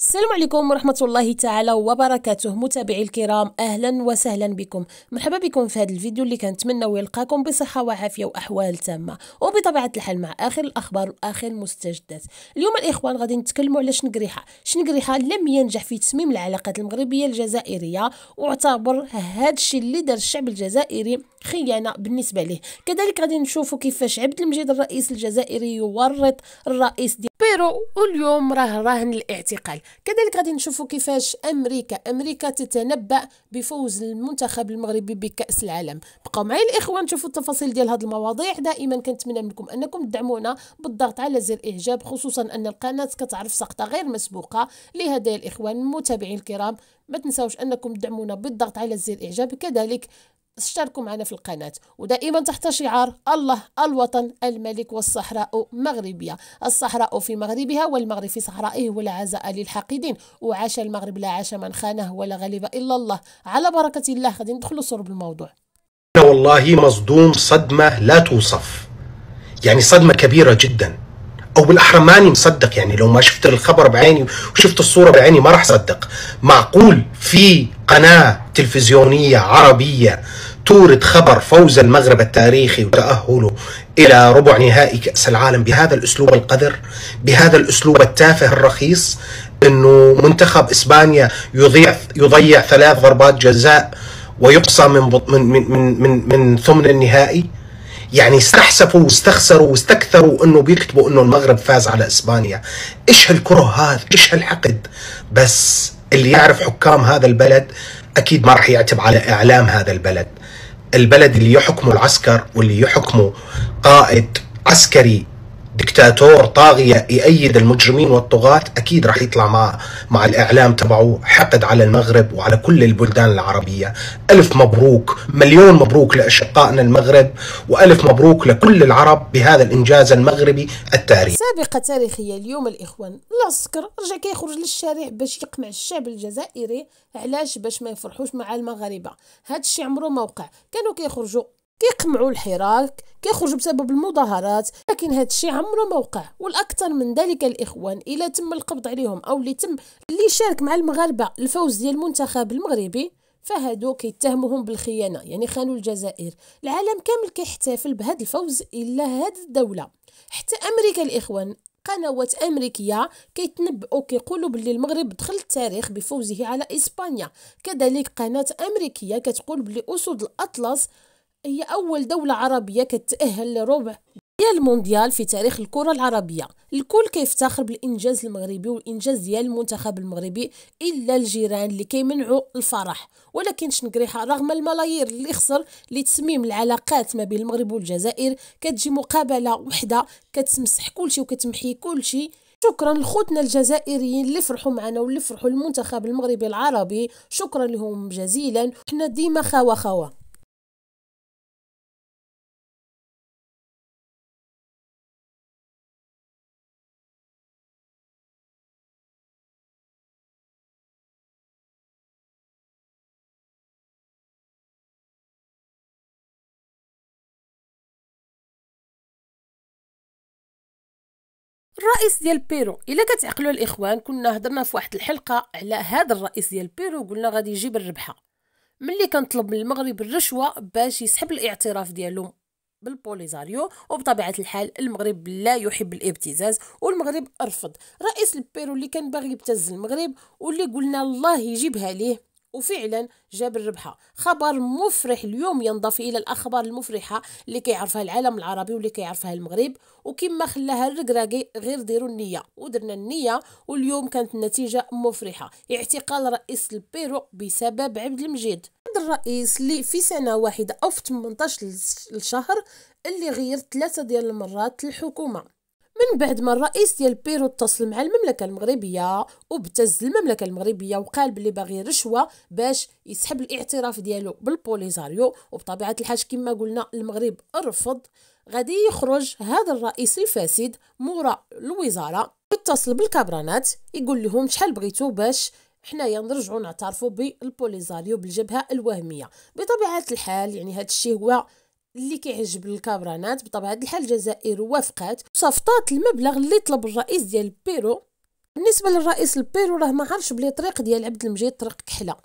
السلام عليكم ورحمة الله تعالى وبركاته متابعي الكرام أهلا وسهلا بكم مرحبا بكم في هذا الفيديو اللي كنتمناو يلقاكم بصحة وعافية وأحوال تامة وبطبيعة الحال مع آخر الأخبار وآخر المستجدات اليوم الإخوان غادي نتكلموا على شنقريحة شنقريحة لم ينجح في تسميم العلاقات المغربية الجزائرية واعتبر هذا الشيء اللي دار الشعب الجزائري خيانة بالنسبة ليه كذلك غادي نشوفوا كيفاش عبد المجيد الرئيس الجزائري يورط الرئيس ديال بيرو واليوم راه راهن الاعتقال كذلك غادي نشوفوا كيفاش امريكا امريكا تتنبأ بفوز المنتخب المغربي بكأس العالم بقاو معايا الاخوان نشوفوا التفاصيل ديال هذه المواضيع دائما كنتمنى منكم انكم تدعمونا بالضغط على زر اعجاب خصوصا ان القناه كتعرف سقطه غير مسبوقه لهذا الاخوان المتابعين الكرام ما تنساوش انكم تدعمونا بالضغط على زر اعجاب كذلك اشتركوا معنا في القناة ودائما تحت شعار الله الوطن الملك والصحراء مغربية الصحراء في مغربها والمغرب في صحرائه ولا عزاء للحاقدين وعاش المغرب لا عاش من خانه ولا غلب إلا الله على بركة الله غادي ندخلوا صلب الموضوع أنا والله مصدوم صدمة لا توصف يعني صدمة كبيرة جدا او بالاحرى ماني مصدق يعني لو ما شفت الخبر بعيني وشفت الصوره بعيني ما راح اصدق معقول في قناه تلفزيونيه عربيه تورد خبر فوز المغرب التاريخي وتأهله إلى ربع نهائي كأس العالم بهذا الأسلوب القذر بهذا الأسلوب التافه الرخيص أنه منتخب إسبانيا يضيع يضيع ثلاث ضربات جزاء ويقصى من من من من من ثمن النهائي يعني استحسفوا واستخسروا واستكثروا انه بيكتبوا انه المغرب فاز على اسبانيا ايش هالكره هذا ايش هالحقد بس اللي يعرف حكام هذا البلد اكيد ما راح يعتب على اعلام هذا البلد البلد اللي يحكمه العسكر واللي يحكمه قائد عسكري دكتاتور طاغية يأيد المجرمين والطغاة أكيد راح يطلع مع مع الإعلام تبعه حقد على المغرب وعلى كل البلدان العربية ألف مبروك مليون مبروك لأشقائنا المغرب وألف مبروك لكل العرب بهذا الإنجاز المغربي التاريخي سابقة تاريخية اليوم الإخوان العسكر رجع كيخرج للشارع باش يقنع الشعب الجزائري علاش باش ما يفرحوش مع المغاربة هذا الشيء عمره ما وقع كانوا كيخرجوا كيقمعوا الحراك كيخرجوا بسبب المظاهرات لكن هذا الشيء عمره ما وقع والاكثر من ذلك الاخوان الا تم القبض عليهم او اللي تم اللي شارك مع المغاربه الفوز ديال المنتخب المغربي فهادو كيتهموهم بالخيانه يعني خانوا الجزائر العالم كامل كيحتفل بهذا الفوز الا هاد الدوله حتى امريكا الاخوان قنوات امريكيه كيتنبؤوا كيقولوا باللي المغرب دخل التاريخ بفوزه على اسبانيا كذلك قناه امريكيه كتقول بلي اسود الاطلس هي أول دولة عربية كتأهل لربع ديال المونديال في تاريخ الكرة العربية الكل كيفتخر بالإنجاز المغربي والإنجاز ديال المنتخب المغربي إلا الجيران اللي كيمنعوا الفرح ولكن شنقريحة رغم الملايير اللي خسر لتسميم العلاقات ما بين المغرب والجزائر كتجي مقابلة وحدة كتمسح كلشي وكتمحي كلشي شكرا لخوتنا الجزائريين اللي فرحوا معنا واللي فرحوا المنتخب المغربي العربي شكرا لهم جزيلا حنا ديما خوا خوا الرئيس ديال بيرو الا كتعقلوا الاخوان كنا هضرنا في واحد الحلقه على هذا الرئيس ديال بيرو قلنا غادي يجيب الربحه ملي كنطلب من المغرب الرشوه باش يسحب الاعتراف ديالو بالبوليزاريو وبطبيعه الحال المغرب لا يحب الابتزاز والمغرب رفض رئيس البيرو اللي كان باغي يبتز المغرب واللي قلنا الله يجيبها ليه وفعلا جاب الربحة خبر مفرح اليوم ينضاف إلى الأخبار المفرحة اللي كيعرفها العالم العربي واللي كيعرفها المغرب وكما خلاها الركراكي غير ديروا النية ودرنا النية واليوم كانت النتيجة مفرحة اعتقال رئيس البيرو بسبب عبد المجيد هذا الرئيس اللي في سنة واحدة أو في 18 الشهر اللي غير ثلاثة ديال المرات الحكومة من بعد ما الرئيس ديال بيرو اتصل مع المملكه المغربيه وابتز المملكه المغربيه وقال بلي باغي رشوه باش يسحب الاعتراف ديالو بالبوليزاريو وبطبيعه الحال كما قلنا المغرب رفض غادي يخرج هذا الرئيس الفاسد مورا الوزاره يتصل بالكابرانات يقول لهم شحال بغيتو باش حنايا نرجعو نعترفو بالبوليزاريو بالجبهه الوهميه بطبيعه الحال يعني هذا الشيء هو اللي كيعجب الكابرانات بطبيعه الحال الجزائر وافقت صفطات المبلغ اللي طلب الرئيس ديال بيرو بالنسبه للرئيس البيرو راه ما عرفش بلي طريق ديال عبد المجيد طريق كحله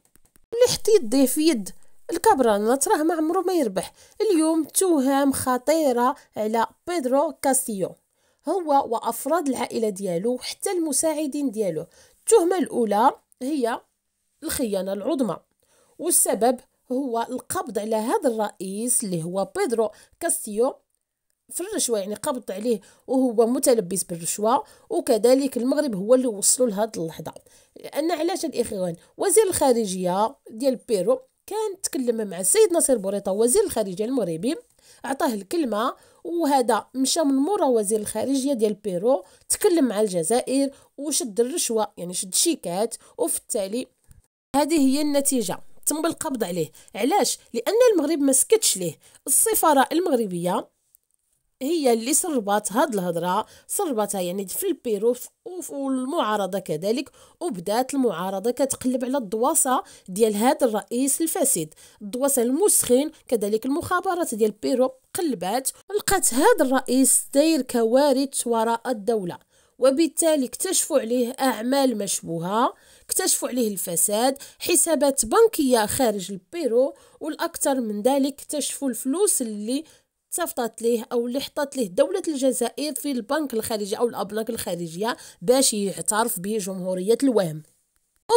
اللي حط يديه في يد الكابرانات راه ما عمرو ما يربح اليوم تهم خطيره على بيدرو كاسيو هو وافراد العائله ديالو حتى المساعدين ديالو التهمه الاولى هي الخيانه العظمى والسبب هو القبض على هذا الرئيس اللي هو بيدرو كاستيو في الرشوه يعني قبض عليه وهو متلبس بالرشوه وكذلك المغرب هو اللي وصلوا لهذه اللحظه لان علاش الاخوان وزير الخارجيه ديال بيرو كان تكلم مع السيد ناصر بوريطه وزير الخارجيه المغربي عطاه الكلمه وهذا مشى من مورا وزير الخارجيه ديال بيرو تكلم مع الجزائر وشد الرشوه يعني شد شيكات وفي التالي هذه هي النتيجه تم بالقبض عليه علاش لان المغرب ما سكتش ليه السفاره المغربيه هي اللي سربت هاد الهضره سربتها يعني في البيرو المعارضه كذلك وبدات المعارضه كتقلب على الدواسه ديال هاد الرئيس الفاسد الدواسه المسخين كذلك المخابرات ديال بيرو قلبات لقات هاد الرئيس داير كوارث وراء الدوله وبالتالي اكتشفوا عليه أعمال مشبوهة اكتشفوا عليه الفساد حسابات بنكية خارج البيرو والأكثر من ذلك اكتشفوا الفلوس اللي صفطت ليه او اللي حطت ليه دوله الجزائر في البنك الخارجي او الأبناك الخارجيه باش يعترف بجمهوريه الوهم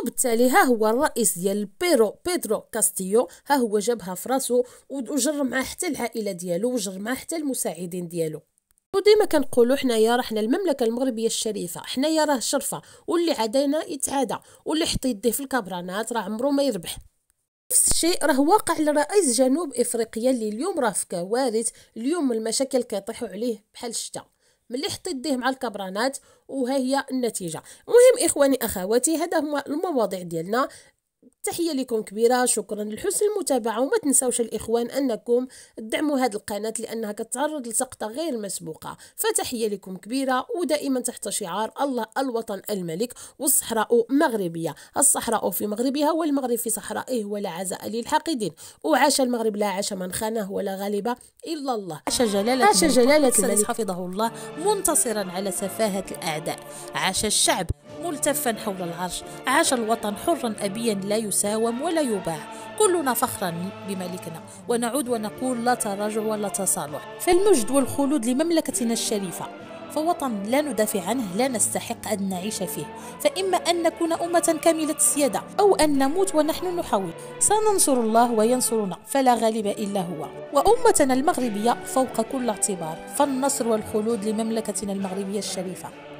وبالتالي ها هو الرئيس ديال بيرو بيدرو كاستيو ها هو جابها فراسو وجر معاه حتى العائله ديالو وجر معاه حتى المساعدين ديالو وديما كنقولوا حنايا راه حنا المملكه المغربيه الشريفه حنايا راه شرفه واللي عادينا يتعادى واللي حط يديه في الكبرانات راه عمرو ما يربح نفس الشيء راه واقع لرئيس جنوب افريقيا اللي اليوم راه في كوارث اليوم المشاكل كيطيحوا عليه بحال الشتاء ملي حط يديه مع الكبرانات وها هي النتيجه المهم اخواني اخواتي هذا هو المواضيع ديالنا تحية لكم كبيرة شكرا لحسن المتابعة وما تنساوش الإخوان أنكم تدعموا هذه القناة لأنها كتعرض لسقطة غير مسبوقة فتحية لكم كبيرة ودائما تحت شعار الله الوطن الملك والصحراء مغربية الصحراء في مغربها والمغرب في صحرائه ولا عزاء للحاقدين وعاش المغرب لا عاش من خانه ولا غالبة إلا الله عاش جلالة عاش جلالة الملك حفظه الله منتصرا على سفاهة الأعداء عاش الشعب ملتفا حول العرش عاش الوطن حرا أبيا لا يساوم ولا يباع كلنا فخرا بملكنا ونعود ونقول لا تراجع ولا تصالح فالمجد والخلود لمملكتنا الشريفة فوطن لا ندافع عنه لا نستحق أن نعيش فيه فإما أن نكون أمة كاملة السيادة أو أن نموت ونحن نحاول سننصر الله وينصرنا فلا غالب إلا هو وأمتنا المغربية فوق كل اعتبار فالنصر والخلود لمملكتنا المغربية الشريفة